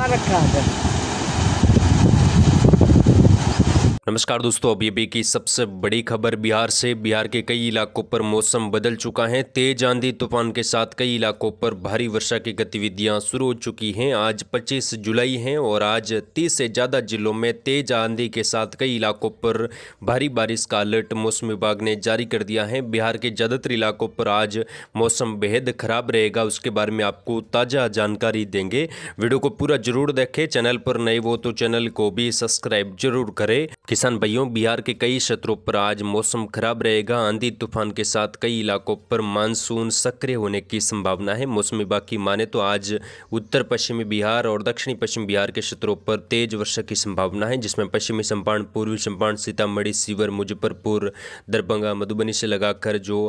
marcada. नमस्कार दोस्तों अभी अभी की सबसे बड़ी खबर बिहार से बिहार के कई इलाकों पर मौसम बदल चुका है तेज आंधी तूफान के साथ कई इलाकों पर भारी वर्षा की गतिविधियां शुरू हो चुकी हैं आज 25 जुलाई है और आज 30 से ज़्यादा जिलों में तेज आंधी के साथ कई इलाकों पर भारी बारिश का अलर्ट मौसम विभाग ने जारी कर दिया है बिहार के ज़्यादातर इलाकों पर आज मौसम बेहद ख़राब रहेगा उसके बारे में आपको ताज़ा जानकारी देंगे वीडियो को पूरा जरूर देखें चैनल पर नए वो तो चैनल को भी सब्सक्राइब जरूर करें किसान भाइयों बिहार के कई क्षेत्रों पर आज मौसम खराब रहेगा आंधी तूफान के साथ कई इलाकों पर मानसून सक्रिय होने की संभावना है मौसम विभाग की माने तो आज उत्तर पश्चिमी बिहार और दक्षिणी पश्चिम बिहार के क्षेत्रों पर तेज वर्षा की संभावना है जिसमें पश्चिमी चंपारण पूर्वी चंपारण सीतामढ़ी सीवर मुजफ्फरपुर दरभंगा मधुबनी से लगाकर जो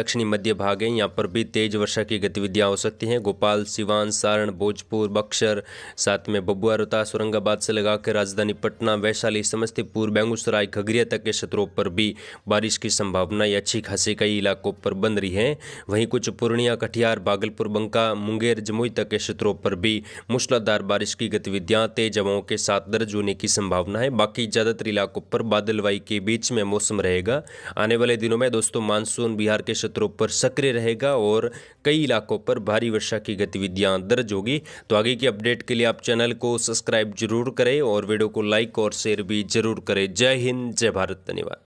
दक्षिणी मध्य भाग है यहाँ पर भी तेज वर्षा की गतिविधियाँ हो सकती हैं गोपाल सिवान सारण भोजपुर बक्सर साथ में बबुआ रोहतास औरंगाबाद से लगाकर राजधानी पटना वैशाली समस्तीपुर और बेगूसराय खगड़िया तक के क्षेत्रों पर भी बारिश की संभावना अच्छी खासी कई इलाकों पर बन रही है वहीं कुछ पूर्णिया कटिहार भागलपुर बंका मुंगेर जमुई तक के क्षेत्रों पर भी मूसलाधार बारिश की गतिविधियां तेज हवाओं के साथ दर्ज होने की संभावना है बाकी ज़्यादातर इलाकों पर बादलवाई के बीच में मौसम रहेगा आने वाले दिनों में दोस्तों मानसून बिहार के क्षेत्रों पर सक्रिय रहेगा और कई इलाकों पर भारी वर्षा की गतिविधियां दर्ज होगी तो आगे की अपडेट के लिए आप चैनल को सब्सक्राइब जरूर करें और वीडियो को लाइक और शेयर भी जरूर करें जय हिंद जय भारत धन्यवाद